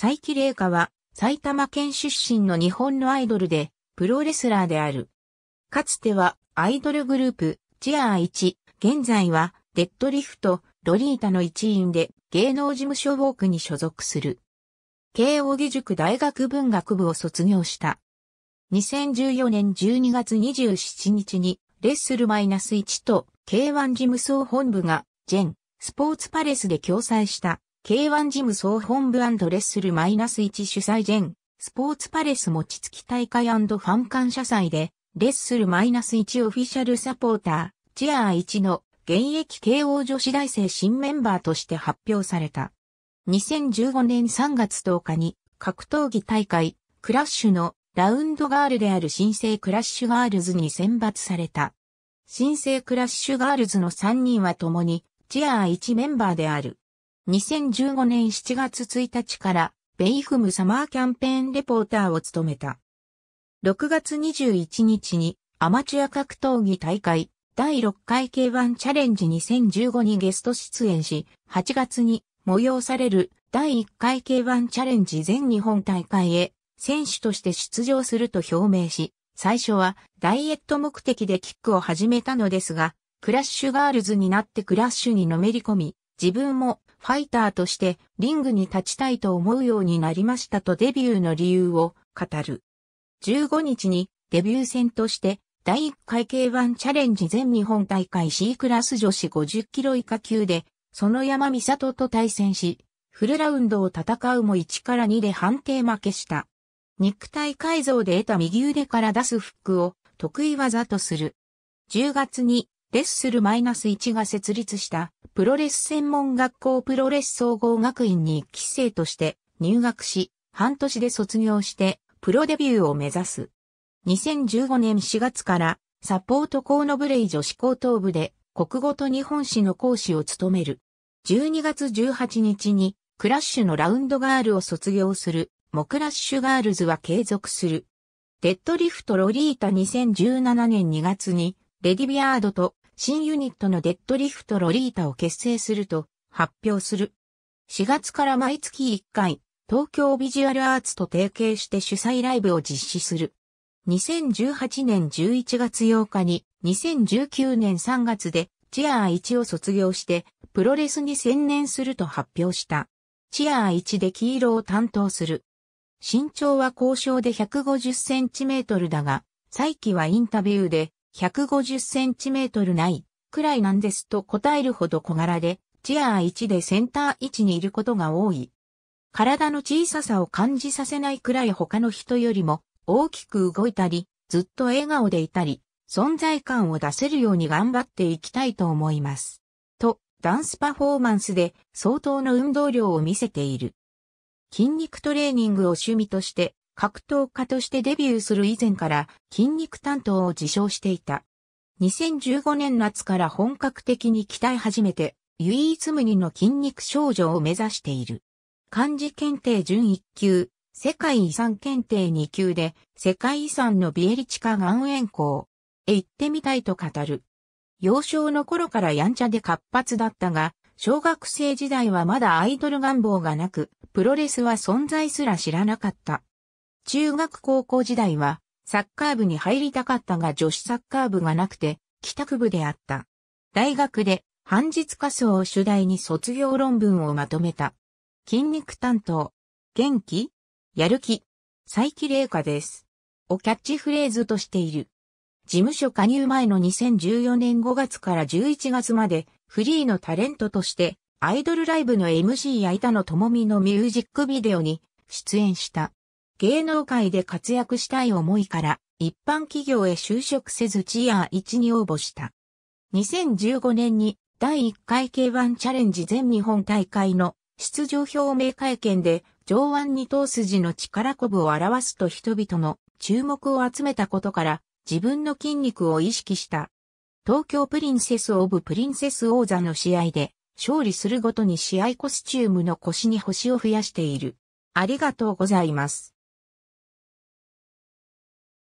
佐伯玲香は埼玉県出身の日本のアイドルでプロレスラーである。かつてはアイドルグループチアー1、現在はデッドリフト、ロリータの一員で芸能事務所ウォークに所属する。慶応義塾大学文学部を卒業した。2014年12月27日にレッスルマイナス -1 と K1 事務総本部がジェンスポーツパレスで共催した K1 ジム総本部レッスル -1 主催前、スポーツパレス餅つき大会ファン感謝祭で、レッスル -1 オフィシャルサポーター、チアー1の現役慶応女子大生新メンバーとして発表された。2015年3月10日に格闘技大会、クラッシュのラウンドガールである新生クラッシュガールズに選抜された。新生クラッシュガールズの3人は共にチアー1メンバーである。2015年7月1日からベイフムサマーキャンペーンレポーターを務めた。6月21日にアマチュア格闘技大会第6回 K1 チャレンジ2015にゲスト出演し、8月に催される第1回 K1 チャレンジ全日本大会へ選手として出場すると表明し、最初はダイエット目的でキックを始めたのですが、クラッシュガールズになってクラッシュにのめり込み、自分もファイターとしてリングに立ちたいと思うようになりましたとデビューの理由を語る。15日にデビュー戦として第1回 K1 チャレンジ全日本大会 C クラス女子50キロ以下級で、その山美里と対戦し、フルラウンドを戦うも1から2で判定負けした。肉体改造で得た右腕から出すフックを得意技とする。10月にレッスル -1 が設立したプロレス専門学校プロレス総合学院に1期生として入学し、半年で卒業してプロデビューを目指す。2015年4月からサポートコーノブレイ女子高等部で国語と日本史の講師を務める。12月18日にクラッシュのラウンドガールを卒業する、モクラッシュガールズは継続する。デッドリフトロリータ2017年2月にレディビアードと新ユニットのデッドリフトロリータを結成すると発表する。4月から毎月1回、東京ビジュアルアーツと提携して主催ライブを実施する。2018年11月8日に、2019年3月で、チアー1を卒業して、プロレスに専念すると発表した。チアー1で黄色を担当する。身長は交渉で150センチメートルだが、再起はインタビューで150センチメートルないくらいなんですと答えるほど小柄で、チア1でセンター1にいることが多い。体の小ささを感じさせないくらい他の人よりも大きく動いたり、ずっと笑顔でいたり、存在感を出せるように頑張っていきたいと思います。と、ダンスパフォーマンスで相当の運動量を見せている。筋肉トレーニングを趣味として格闘家としてデビューする以前から筋肉担当を自称していた。2015年夏から本格的に鍛え始めて、唯一無二の筋肉少女を目指している。漢字検定準1級、世界遺産検定2級で、世界遺産のビエリチカ岩塩港へ行ってみたいと語る。幼少の頃からやんちゃで活発だったが、小学生時代はまだアイドル願望がなく、プロレスは存在すら知らなかった。中学高校時代は、サッカー部に入りたかったが女子サッカー部がなくて、帰宅部であった。大学で、半日仮想を主題に卒業論文をまとめた。筋肉担当。元気やる気。再起麗華です。をキャッチフレーズとしている。事務所加入前の2014年5月から11月まで、フリーのタレントとして、アイドルライブの MC や板野友美のミュージックビデオに出演した。芸能界で活躍したい思いから一般企業へ就職せずチア1に応募した。2015年に第1回 K1 チャレンジ全日本大会の出場表明会見で上腕二頭筋の力こぶを表すと人々の注目を集めたことから自分の筋肉を意識した。東京プリンセスオブプリンセス王座の試合で勝利するごとに試合コスチュームの腰に星を増やしている。ありがとうございます。